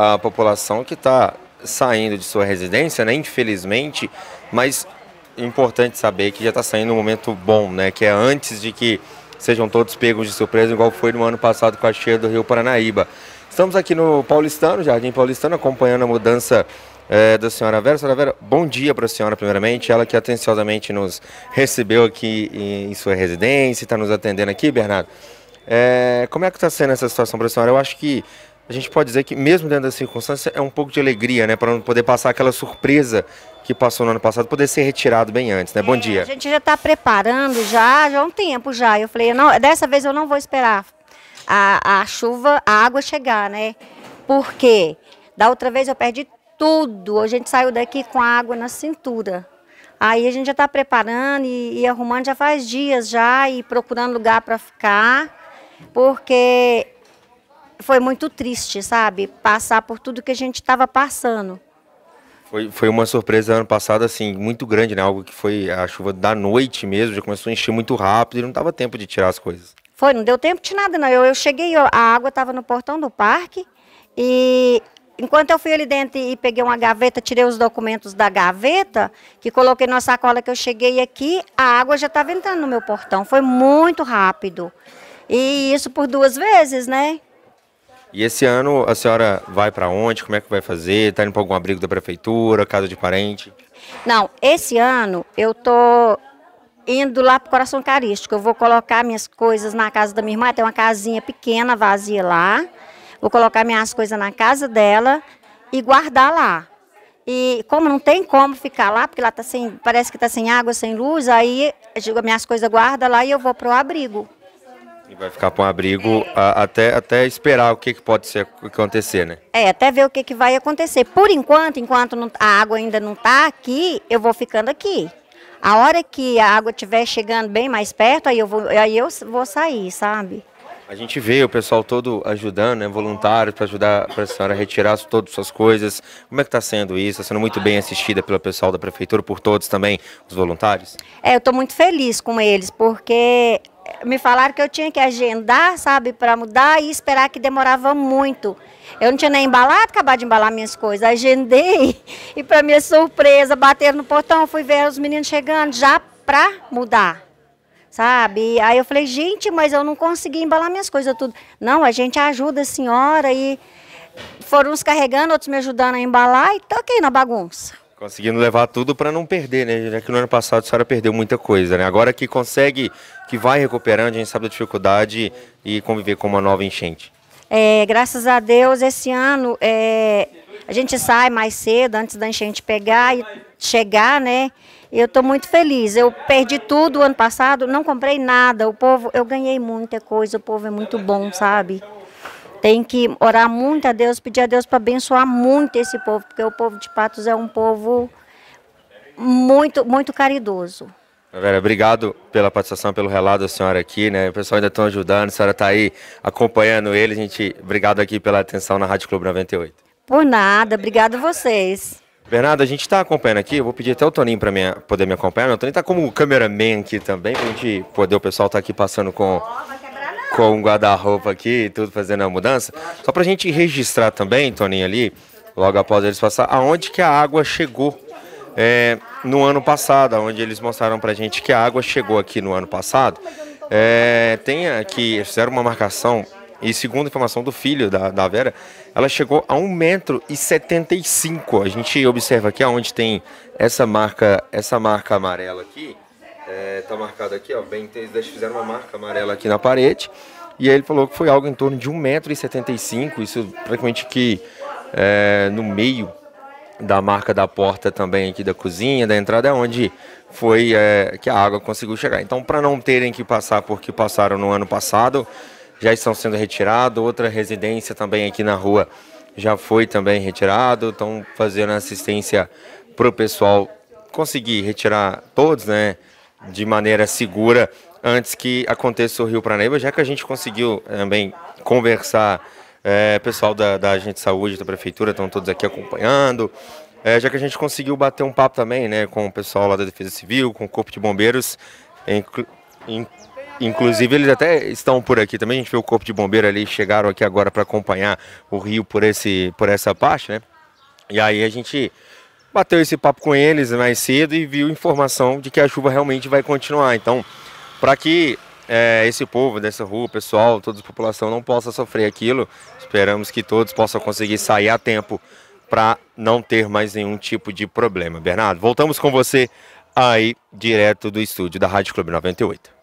a população que está saindo de sua residência, né? Infelizmente, mas é importante saber que já está saindo um momento bom, né? Que é antes de que sejam todos pegos de surpresa, igual foi no ano passado com a cheia do Rio Paranaíba. Estamos aqui no Paulistano, Jardim Paulistano, acompanhando a mudança é, da senhora Vera. Senhora Vera, bom dia para a senhora, primeiramente. Ela que atenciosamente nos recebeu aqui em, em sua residência, está nos atendendo aqui, Bernardo. É, como é que está sendo essa situação para a senhora? Eu acho que a gente pode dizer que, mesmo dentro das circunstâncias é um pouco de alegria, né? Para não poder passar aquela surpresa que passou no ano passado, poder ser retirado bem antes, né? É, Bom dia. A gente já está preparando já, já há um tempo já. Eu falei, não, dessa vez eu não vou esperar a, a chuva, a água chegar, né? Porque da outra vez eu perdi tudo. A gente saiu daqui com a água na cintura. Aí a gente já está preparando e, e arrumando já faz dias já e procurando lugar para ficar, porque foi muito triste, sabe? Passar por tudo que a gente estava passando. Foi, foi uma surpresa ano passado, assim, muito grande, né? Algo que foi a chuva da noite mesmo, já começou a encher muito rápido e não dava tempo de tirar as coisas. Foi, não deu tempo de nada, não. Eu, eu cheguei, a água estava no portão do parque e enquanto eu fui ali dentro e peguei uma gaveta, tirei os documentos da gaveta, que coloquei na sacola que eu cheguei aqui, a água já estava entrando no meu portão. Foi muito rápido. E isso por duas vezes, né? E esse ano a senhora vai para onde? Como é que vai fazer? Está indo para algum abrigo da prefeitura, casa de parente? Não, esse ano eu tô indo lá para o Coração Carístico. Eu vou colocar minhas coisas na casa da minha irmã. Tem uma casinha pequena, vazia lá. Vou colocar minhas coisas na casa dela e guardar lá. E como não tem como ficar lá, porque lá tá sem, parece que está sem água, sem luz, aí eu digo, minhas coisas guarda lá e eu vou para o abrigo. E vai ficar para um abrigo a, até, até esperar o que, que pode ser, acontecer, né? É, até ver o que, que vai acontecer. Por enquanto, enquanto não, a água ainda não está aqui, eu vou ficando aqui. A hora que a água estiver chegando bem mais perto, aí eu vou, aí eu vou sair, sabe? A gente vê o pessoal todo ajudando, né, voluntários para ajudar para a senhora a retirar todas as suas coisas. Como é que está sendo isso? Está sendo muito bem assistida pelo pessoal da prefeitura, por todos também, os voluntários? É, eu estou muito feliz com eles, porque me falaram que eu tinha que agendar, sabe, para mudar e esperar que demorava muito. Eu não tinha nem embalado, acabado de embalar minhas coisas. Agendei e, para minha surpresa, bateram no portão. Fui ver os meninos chegando já para mudar, sabe? Aí eu falei, gente, mas eu não consegui embalar minhas coisas tudo. Não, a gente ajuda a senhora e foram uns carregando, outros me ajudando a embalar e toquei tá na bagunça. Conseguindo levar tudo para não perder, né? Já que no ano passado a senhora perdeu muita coisa, né? Agora que consegue, que vai recuperando, a gente sabe da dificuldade e conviver com uma nova enchente. É, graças a Deus, esse ano é, a gente sai mais cedo, antes da enchente pegar e chegar, né? Eu estou muito feliz. Eu perdi tudo ano passado, não comprei nada. O povo, eu ganhei muita coisa, o povo é muito bom, sabe? Tem que orar muito a Deus, pedir a Deus para abençoar muito esse povo, porque o povo de Patos é um povo muito, muito caridoso. Vera, obrigado pela participação, pelo relato da senhora aqui, né? O pessoal ainda está ajudando, a senhora está aí acompanhando ele. A gente, obrigado aqui pela atenção na Rádio Clube 98. Por nada, obrigado a vocês. Bernardo, a gente está acompanhando aqui, eu vou pedir até o Toninho para poder me acompanhar. Né? O Toninho está como cameraman aqui também, para a gente poder, o pessoal está aqui passando com com um guarda-roupa aqui tudo fazendo a mudança. Só para a gente registrar também, Toninho, ali, logo após eles passar, aonde que a água chegou é, no ano passado, onde eles mostraram para a gente que a água chegou aqui no ano passado. É, tem aqui, fizeram uma marcação e segundo a informação do filho da, da Vera, ela chegou a 1,75m. A gente observa aqui aonde tem essa marca, essa marca amarela aqui. É, tá marcado aqui, ó, bem Eles fizeram uma marca amarela aqui na parede. E aí ele falou que foi algo em torno de 1,75m, isso praticamente que é, no meio da marca da porta também aqui da cozinha, da entrada, é onde foi é, que a água conseguiu chegar. Então, para não terem que passar porque passaram no ano passado, já estão sendo retirados. Outra residência também aqui na rua já foi também retirado. Estão fazendo assistência para o pessoal conseguir retirar todos, né? de maneira segura antes que aconteça o Rio Pranaiba, já que a gente conseguiu eh, também conversar, é, pessoal da, da agente de saúde da prefeitura estão todos aqui acompanhando, é, já que a gente conseguiu bater um papo também, né, com o pessoal lá da Defesa Civil, com o Corpo de Bombeiros, inclu, in, inclusive eles até estão por aqui também, a gente viu o Corpo de Bombeiros ali, chegaram aqui agora para acompanhar o Rio por, esse, por essa parte, né, e aí a gente bateu esse papo com eles mais cedo e viu informação de que a chuva realmente vai continuar. Então, para que é, esse povo dessa rua, pessoal, toda a população não possa sofrer aquilo, esperamos que todos possam conseguir sair a tempo para não ter mais nenhum tipo de problema. Bernardo, voltamos com você aí direto do estúdio da Rádio Clube 98.